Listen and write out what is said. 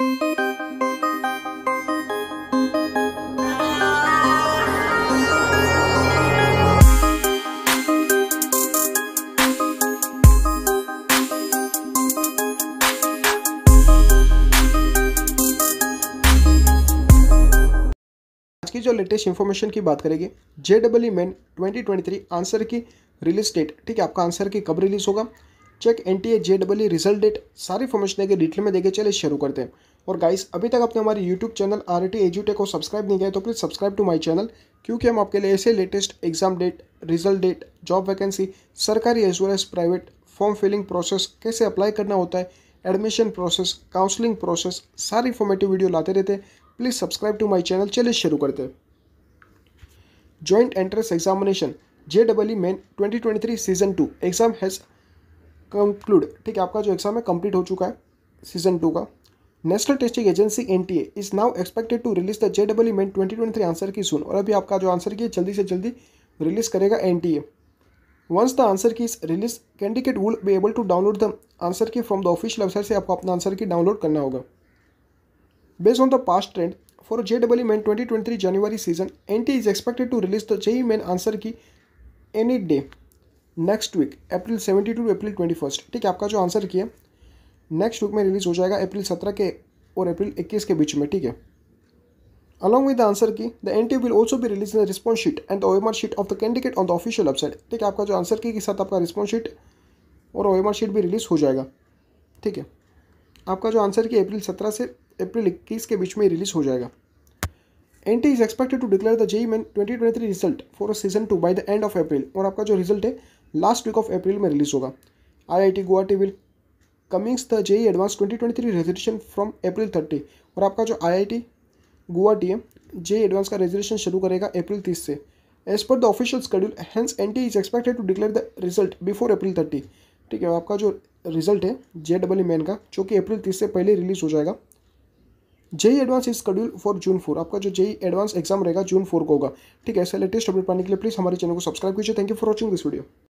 आज की जो लेटेस्ट इंफॉर्मेशन की बात करेंगे J main main twenty answer की रिलीज डेट ठीक है आपका आंसर की कब रिलीज होगा check N T A J result date सारी इंफॉर्मेशन देखिए डिटेल में देखे चले शुरू करते हैं और गाइस अभी तक आपने हमारे यूट्यूब चैनल आर टी एजुटे को सब्सक्राइब नहीं किया तो please subscribe to my channel क्योंकि हम आपके लिए ऐसे latest exam date result date job vacancy सरकारी as well as private form filling process कैसे अप्लाई करना होता है एडमिशन प्रोसेस काउंसलिंग प्रोसेस सारी इन्फॉर्मेटिव वीडियो लाते रहते हैं please subscribe to my channel चलिए शुरू करते हैं joint entrance examination J double E main twenty twenty three season two exam has concluded ठीक है आपका जो एग्ज़ाम है कंप्लीट हो चुका है सीजन टू का national testing agency N T is now expected to release the J double E main twenty twenty three answer key soon और अभी आपका जो आंसर की है जल्दी से जल्दी रिलीज करेगा N T A once the answer key is release candidate will be able to download the answer key from the official website से आपको अपना आंसर की डाउनलोड करना होगा based on the past trend for J double main twenty twenty three January session N T is expected to release the E main answer key any day next week April seventy two April twenty first ठीक है आपका जो answer की है next week में release हो जाएगा अप्रैल सत्रह के और अप्रैल इक्कीस के बीच में ठीक है along along with the answer key the NT will also be the response sheet and the O M R sheet of the candidate on the official website ठीक है आपका जो आंसर की के साथ आपका रिस्पॉन्स शीट और ओ एम आर शीट भी रिलीज़ हो जाएगा ठीक है आपका जो आंसर की अप्रैल सत्रह से अप्रैल इक्कीस के बीच में रिलीज़ हो जाएगा N T is expected to declare the JEE main twenty twenty three result for session two by the end of April और आपका जो रिजल्ट है लास्ट वीक ऑफ अप्रैल में रिलीज़ होगा I I T Guwahati will commence the JEE advance 2023 resolution from April 30 और आपका जो IIT Guwahati है जे एडवांस का रेजोल्यूशन शुरू करेगा अप्रैल 30 से as per the official schedule hence N T is expected to declare the result before April thirty ठीक है आपका जो रिजल्ट है जे डबल ई मैन का जो कि अप्रैल तीस से पहले रिलीज हो जाएगा JEE advance is schedule for June four आपका जो जेई एडवांस एग्जाम रहेगा जून फोर को होगा ठीक है ऐसे लेटेस्ट अपडेट पाने के लिए प्लीज़ हमारे चैनल को सब्सक्राइब कीजिए thank you for watching this video